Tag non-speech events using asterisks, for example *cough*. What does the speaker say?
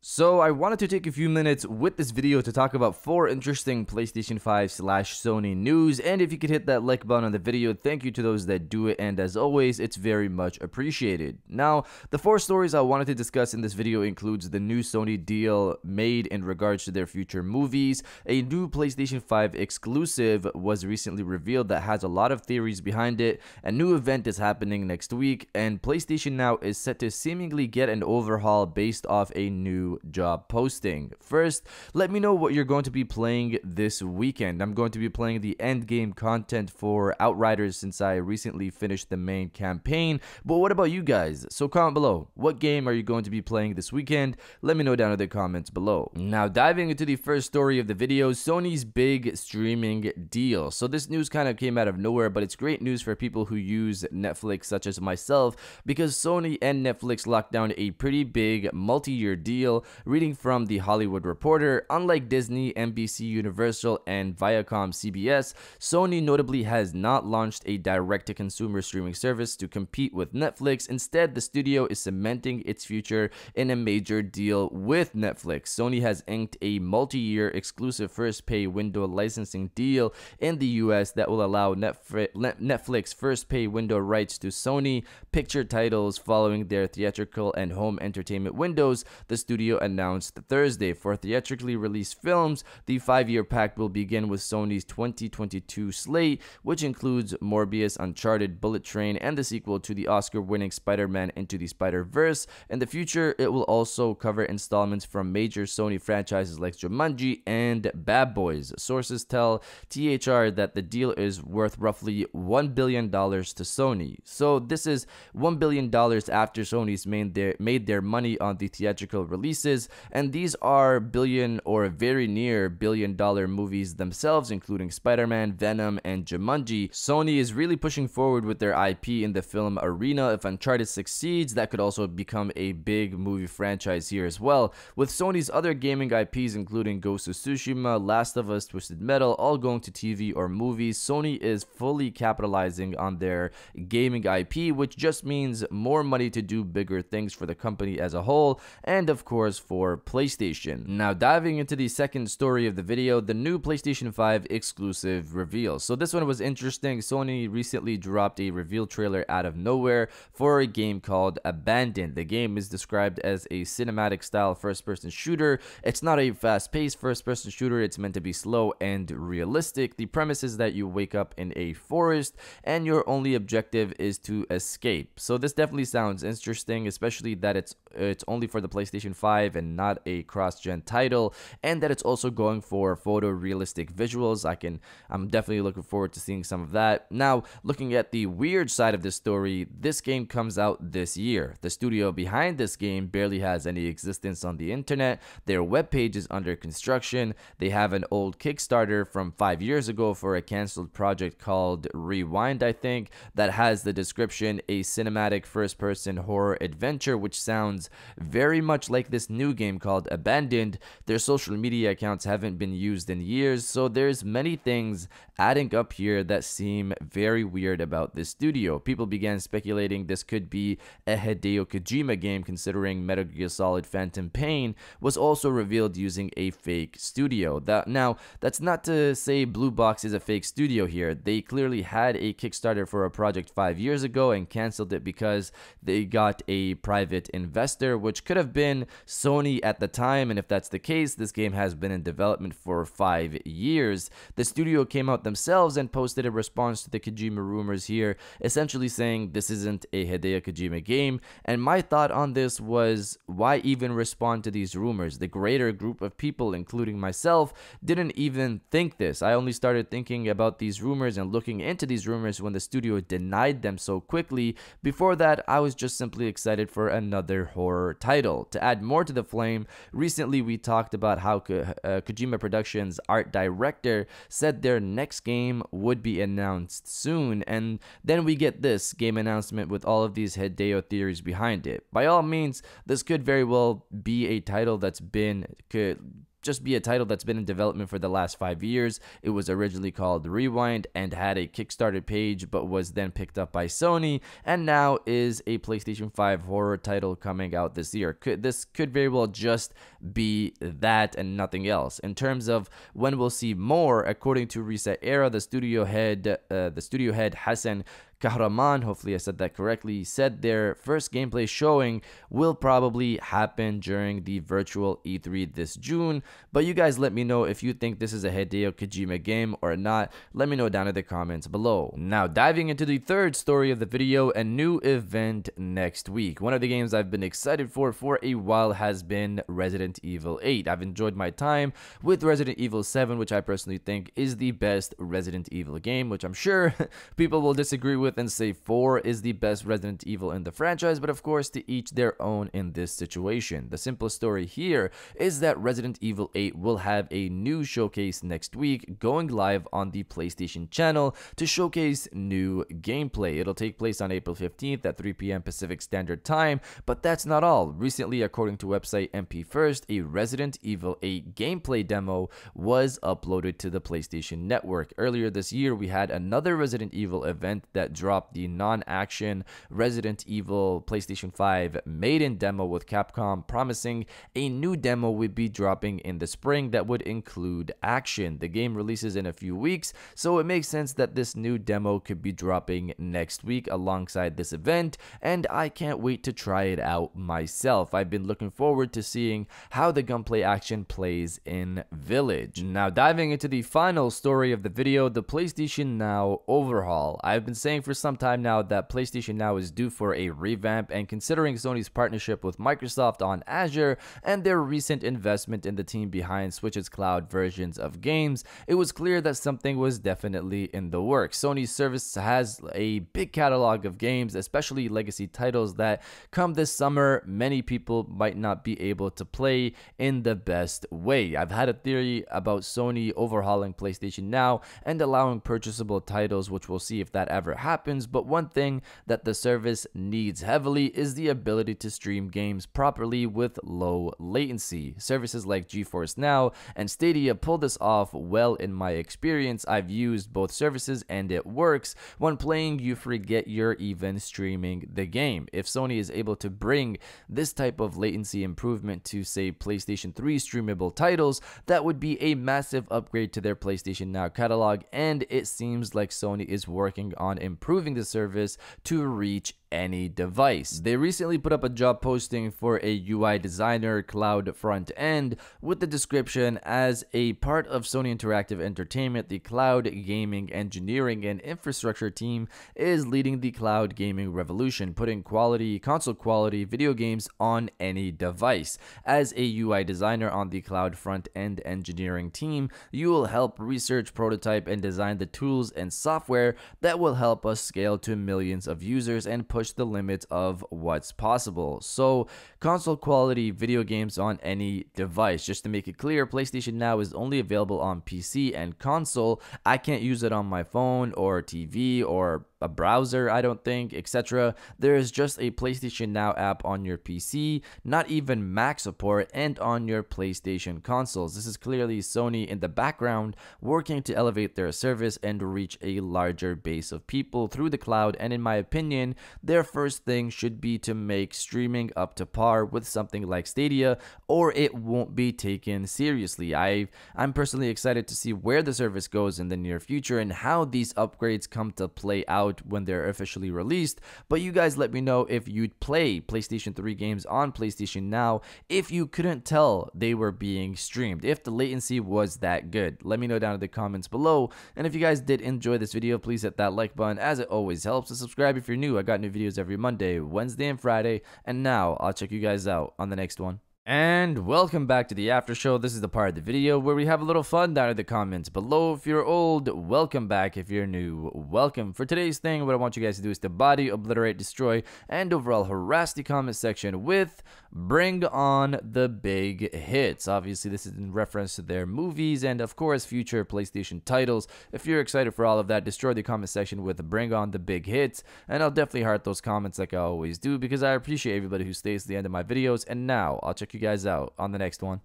So I wanted to take a few minutes with this video to talk about four interesting PlayStation 5 slash Sony news and if you could hit that like button on the video thank you to those that do it and as always it's very much appreciated. Now the four stories I wanted to discuss in this video includes the new Sony deal made in regards to their future movies, a new PlayStation 5 exclusive was recently revealed that has a lot of theories behind it, a new event is happening next week and PlayStation Now is set to seemingly get an overhaul based off a new job posting. First, let me know what you're going to be playing this weekend. I'm going to be playing the end game content for Outriders since I recently finished the main campaign. But what about you guys? So comment below. What game are you going to be playing this weekend? Let me know down in the comments below. Now, diving into the first story of the video, Sony's big streaming deal. So this news kind of came out of nowhere, but it's great news for people who use Netflix, such as myself, because Sony and Netflix locked down a pretty big multi-year deal reading from The Hollywood Reporter, unlike Disney, NBC Universal, and Viacom CBS, Sony notably has not launched a direct to consumer streaming service to compete with Netflix. Instead, the studio is cementing its future in a major deal with Netflix. Sony has inked a multi year exclusive first pay window licensing deal in the US that will allow Netflix first pay window rights to Sony picture titles following their theatrical and home entertainment windows. The studio studio announced Thursday. For theatrically released films, the five year pact will begin with Sony's 2022 slate, which includes Morbius, Uncharted, Bullet Train, and the sequel to the Oscar winning Spider Man Into the Spider Verse. In the future, it will also cover installments from major Sony franchises like Jumanji and Bad Boys. Sources tell THR that the deal is worth roughly $1 billion to Sony. So this is $1 billion after Sony's made their, made their money on the theatrical release releases, and these are billion or very near billion dollar movies themselves, including Spider Man, Venom, and Jumanji. Sony is really pushing forward with their IP in the film arena. If Uncharted succeeds, that could also become a big movie franchise here as well. With Sony's other gaming IPs, including Ghost of Tsushima, Last of Us, Twisted Metal, all going to TV or movies, Sony is fully capitalizing on their gaming IP, which just means more money to do bigger things for the company as a whole, and of course, for PlayStation. Now diving into the second story of the video, the new PlayStation 5 exclusive reveal. So this one was interesting. Sony recently dropped a reveal trailer out of nowhere for a game called Abandoned. The game is described as a cinematic style first person shooter. It's not a fast paced first person shooter. It's meant to be slow and realistic. The premise is that you wake up in a forest and your only objective is to escape. So this definitely sounds interesting, especially that it's it's only for the PlayStation 5 5 and not a cross-gen title and that it's also going for photorealistic visuals. I can I'm definitely looking forward to seeing some of that. Now, looking at the weird side of this story, this game comes out this year. The studio behind this game barely has any existence on the internet. Their webpage is under construction. They have an old Kickstarter from 5 years ago for a canceled project called Rewind, I think, that has the description a cinematic first-person horror adventure which sounds very much like this new game called Abandoned. Their social media accounts haven't been used in years, so there's many things adding up here that seem very weird about this studio. People began speculating this could be a Hideo Kojima game considering Metal Gear Solid Phantom Pain was also revealed using a fake studio. That now that's not to say Blue Box is a fake studio here. They clearly had a Kickstarter for a project 5 years ago and canceled it because they got a private investor which could have been Sony at the time, and if that's the case, this game has been in development for five years. The studio came out themselves and posted a response to the Kojima rumors here, essentially saying this isn't a Hideo Kojima game. And my thought on this was why even respond to these rumors? The greater group of people, including myself, didn't even think this. I only started thinking about these rumors and looking into these rumors when the studio denied them so quickly. Before that, I was just simply excited for another horror title. To add more more to the flame, recently we talked about how Ko- uh, Kojima Productions art director said their next game would be announced soon, and then we get this game announcement with all of these Hideo theories behind it. By all means, this could very well be a title that's been could just be a title that's been in development for the last five years. It was originally called Rewind and had a Kickstarter page, but was then picked up by Sony, and now is a PlayStation 5 horror title coming out this year. Could, this could very well just be that and nothing else. In terms of when we'll see more, according to Reset Era, the studio head, uh, the studio head Hassan Kahraman, hopefully I said that correctly, said their first gameplay showing will probably happen during the virtual E3 this June. But you guys let me know if you think this is a Hideo Kojima game or not. Let me know down in the comments below. Now, diving into the third story of the video, a new event next week. One of the games I've been excited for for a while has been Resident Evil 8. I've enjoyed my time with Resident Evil 7, which I personally think is the best Resident Evil game, which I'm sure *laughs* people will disagree with with and say 4 is the best Resident Evil in the franchise, but of course to each their own in this situation. The simplest story here is that Resident Evil 8 will have a new showcase next week going live on the PlayStation channel to showcase new gameplay. It'll take place on April 15th at 3 p.m. Pacific Standard Time, but that's not all. Recently, according to website MP First, a Resident Evil 8 gameplay demo was uploaded to the PlayStation Network. Earlier this year, we had another Resident Evil event that dropped the non action Resident Evil PlayStation 5 maiden demo with Capcom, promising a new demo would be dropping in the spring that would include action. The game releases in a few weeks, so it makes sense that this new demo could be dropping next week alongside this event, and I can't wait to try it out myself. I've been looking forward to seeing how the gunplay action plays in Village. Now, diving into the final story of the video, the PlayStation Now overhaul. I've been saying for some time now that PlayStation Now is due for a revamp, and considering Sony's partnership with Microsoft on Azure and their recent investment in the team behind Switch's cloud versions of games, it was clear that something was definitely in the works. Sony's service has a big catalog of games, especially legacy titles that come this summer, many people might not be able to play in the best way. I've had a theory about Sony overhauling PlayStation Now and allowing purchasable titles, which we'll see if that ever happens happens, but one thing that the service needs heavily is the ability to stream games properly with low latency. Services like GeForce Now and Stadia pull this off well in my experience. I've used both services and it works. When playing, you forget you're even streaming the game. If Sony is able to bring this type of latency improvement to, say, PlayStation 3 streamable titles, that would be a massive upgrade to their PlayStation Now catalog, and it seems like Sony is working on improving improving the service to reach any device. They recently put up a job posting for a UI designer cloud front end with the description as a part of Sony Interactive Entertainment, the cloud gaming engineering and infrastructure team is leading the cloud gaming revolution, putting quality, console quality video games on any device. As a UI designer on the cloud front end engineering team, you will help research, prototype, and design the tools and software that will help us scale to millions of users and put push the limits of what's possible. So, console quality video games on any device. Just to make it clear, PlayStation Now is only available on PC and console. I can't use it on my phone or TV or a browser, I don't think, etc. There is just a PlayStation Now app on your PC, not even Mac support, and on your PlayStation consoles. This is clearly Sony in the background working to elevate their service and reach a larger base of people through the cloud. And in my opinion, their first thing should be to make streaming up to par with something like Stadia, or it won't be taken seriously. I I'm personally excited to see where the service goes in the near future and how these upgrades come to play out out when they're officially released. But you guys let me know if you'd play PlayStation 3 games on PlayStation Now if you couldn't tell they were being streamed, if the latency was that good. Let me know down in the comments below. And if you guys did enjoy this video, please hit that like button as it always helps. And subscribe if you're new. I got new videos every Monday, Wednesday, and Friday. And now I'll check you guys out on the next one. And welcome back to the after show. This is the part of the video where we have a little fun down in the comments below. If you're old, welcome back. If you're new, welcome. For today's thing, what I want you guys to do is to body, obliterate, destroy, and overall harass the comment section with Bring on the big hits. Obviously, this is in reference to their movies and, of course, future PlayStation titles. If you're excited for all of that, destroy the comment section with Bring on the big hits. And I'll definitely heart those comments like I always do because I appreciate everybody who stays to the end of my videos. And now I'll check you guys out on the next one.